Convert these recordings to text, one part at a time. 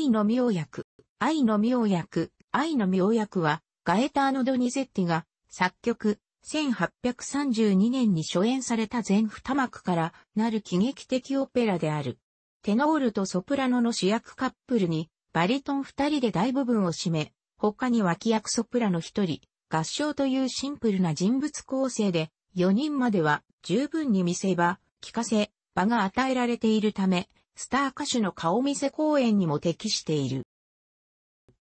愛の妙薬。愛の妙薬。愛の妙薬は、ガエターノ・ドニゼッティが、作曲、1832年に初演された全二幕からなる喜劇的オペラである。テノールとソプラノの主役カップルに、バリトン二人で大部分を占め、他に脇役ソプラノ一人、合唱というシンプルな人物構成で、四人までは十分に見せ場、聞かせ、場が与えられているため、スター歌手の顔見せ公演にも適している。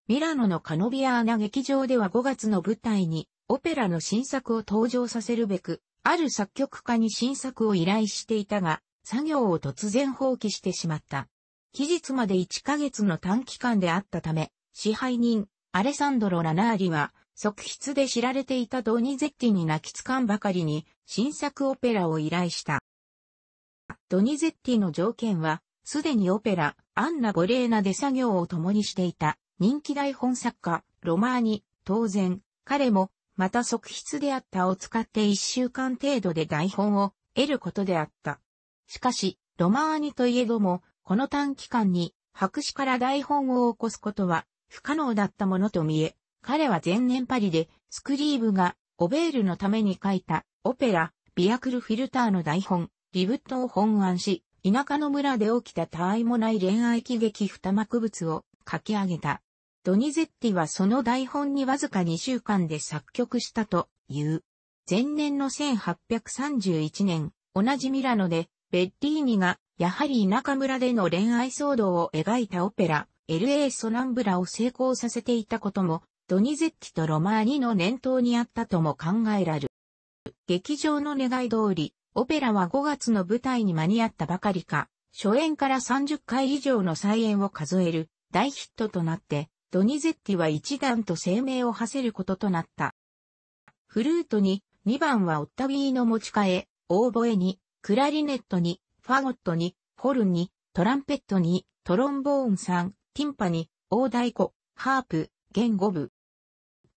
ミラノのカノビアーナ劇場では5月の舞台に、オペラの新作を登場させるべく、ある作曲家に新作を依頼していたが、作業を突然放棄してしまった。期日まで1ヶ月の短期間であったため、支配人、アレサンドロ・ラナーリは、側筆で知られていたドニゼッティに泣きつかんばかりに、新作オペラを依頼した。ドニゼッティの条件は、すでにオペラ、アンナ・ボレーナで作業を共にしていた人気台本作家、ロマーニ、当然、彼も、また側筆であったを使って一週間程度で台本を得ることであった。しかし、ロマーニといえども、この短期間に白紙から台本を起こすことは不可能だったものと見え、彼は前年パリでスクリーブがオベールのために書いたオペラ、ビアクルフィルターの台本、リブットを本案し、田舎の村で起きた他愛もない恋愛喜劇二幕物を書き上げた。ドニゼッティはその台本にわずか2週間で作曲したという。前年の1831年、同じミラノで、ベッリーニが、やはり田舎村での恋愛騒動を描いたオペラ、LA ソナンブラを成功させていたことも、ドニゼッティとロマーニの念頭にあったとも考えられる。劇場の願い通り、オペラは5月の舞台に間に合ったばかりか、初演から30回以上の再演を数える大ヒットとなって、ドニゼッティは一段と声明を馳せることとなった。フルートに2番はオッタビーの持ち替え、オーボエに、クラリネットに、ファゴットに、ホルンに、トランペットに、トロンボーン3、ティンパに、大太鼓、ハープ、弦五部。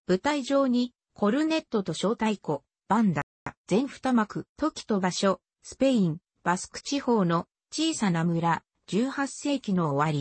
舞台上に、コルネットと小太鼓、バンダ。全二幕、時と場所、スペイン、バスク地方の小さな村、18世紀の終わり。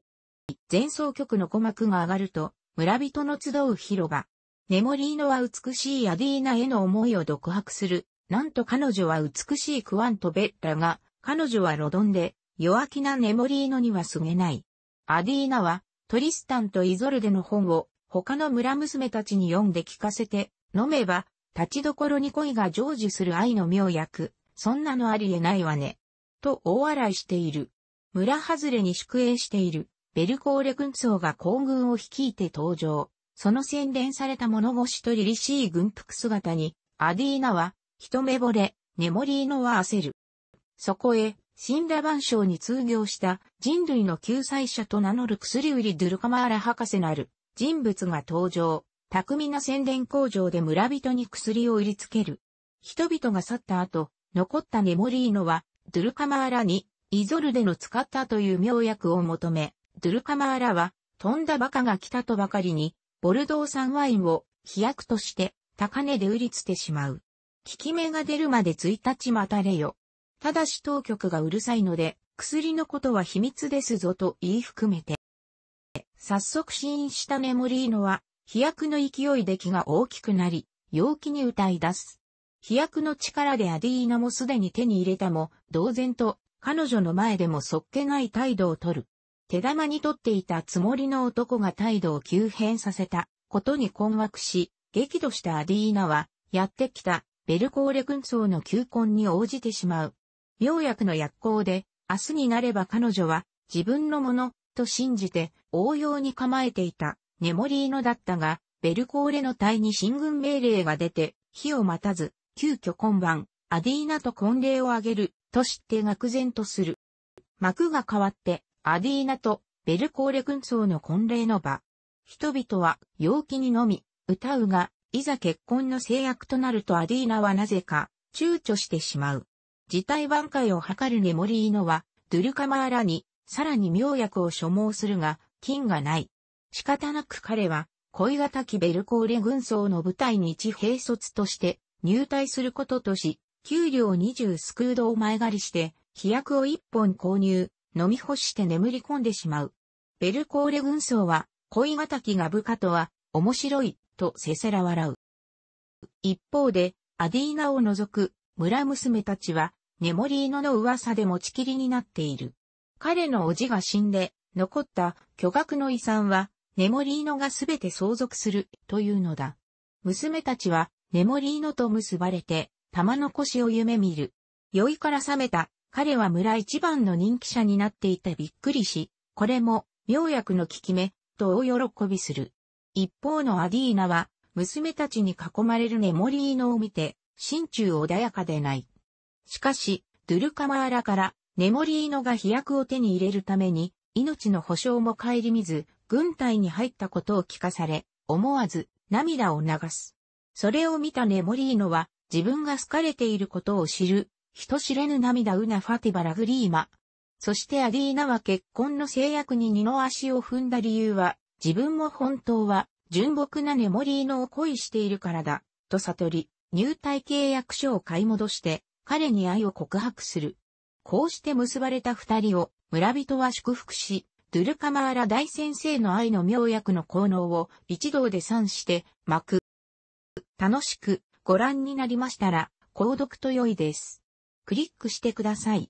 前奏曲の鼓膜が上がると、村人の集う広場。ネモリーノは美しいアディーナへの思いを独白する。なんと彼女は美しいクワンとベッラが、彼女はロドンで、弱気なネモリーノには過げない。アディーナは、トリスタンとイゾルデの本を、他の村娘たちに読んで聞かせて、飲めば、立ちどころに恋が成就する愛の妙薬、そんなのありえないわね。と大笑いしている。村外れに宿営している、ベルコーレ軍曹が皇軍を率いて登場。その洗練された物腰と凛々しい軍服姿に、アディーナは、一目惚れ、ネモリーノは焦る。そこへ、死んだ万象に通行した人類の救済者と名乗る薬売りドゥルカマーラ博士なる人物が登場。巧みな宣伝工場で村人に薬を売りつける。人々が去った後、残ったネモリーノは、ドゥルカマーラに、イゾルデの使ったという妙薬を求め、ドゥルカマーラは、飛んだ馬鹿が来たとばかりに、ボルドー産ワインを飛躍として高値で売りつてしまう。効き目が出るまで1日待たれよ。ただし当局がうるさいので、薬のことは秘密ですぞと言い含めて。早速死因したネモリーノは、飛躍の勢いで気が大きくなり、陽気に歌い出す。飛躍の力でアディーナもすでに手に入れたも、同然と、彼女の前でもそっけない態度をとる。手玉に取っていたつもりの男が態度を急変させたことに困惑し、激怒したアディーナは、やってきたベルコーレ軍曹の求婚に応じてしまう。妙薬の薬効で、明日になれば彼女は自分のものと信じて応用に構えていたネモリーノだったが、ベルコーレの隊に進軍命令が出て、火を待たず、急遽今晩、アディーナと婚礼を挙げる、と知って愕然とする。幕が変わって、アディーナとベルコーレ軍曹の婚礼の場。人々は陽気にのみ、歌うが、いざ結婚の制約となるとアディーナはなぜか、躊躇してしまう。事態挽回を図るネモリーノは、ドゥルカマーラに、さらに妙薬を所望するが、金がない。仕方なく彼は、恋敵きベルコーレ軍曹の部隊に一兵卒として入隊することとし、給料20スクードを前借りして、飛躍を一本購入、飲み干して眠り込んでしまう。ベルコーレ軍曹は、恋敵が部下とは、面白い、とせせら笑う。一方で、アディーナを除く村娘たちは、ネモリーノの噂で持ちきりになっている。彼の叔父が死んで、残った巨額の遺産は、ネモリーノがすべて相続するというのだ。娘たちはネモリーノと結ばれて玉の腰を夢見る。酔いから覚めた彼は村一番の人気者になっていたびっくりし、これも妙薬の効き目と大喜びする。一方のアディーナは娘たちに囲まれるネモリーノを見て心中穏やかでない。しかし、ドゥルカマーラからネモリーノが飛躍を手に入れるために命の保証も顧みず軍隊に入ったことを聞かされ、思わず涙を流す。それを見たネモリーノは、自分が好かれていることを知る、人知れぬ涙ウナファティバラグリーマ。そしてアディーナは結婚の制約に二の足を踏んだ理由は、自分も本当は、純朴なネモリーノを恋しているからだ、と悟り、入隊契約書を買い戻して、彼に愛を告白する。こうして結ばれた二人を、村人は祝福し、ドゥルカマーラ大先生の愛の妙薬の効能を一同で算して巻く。楽しくご覧になりましたら、購読と良いです。クリックしてください。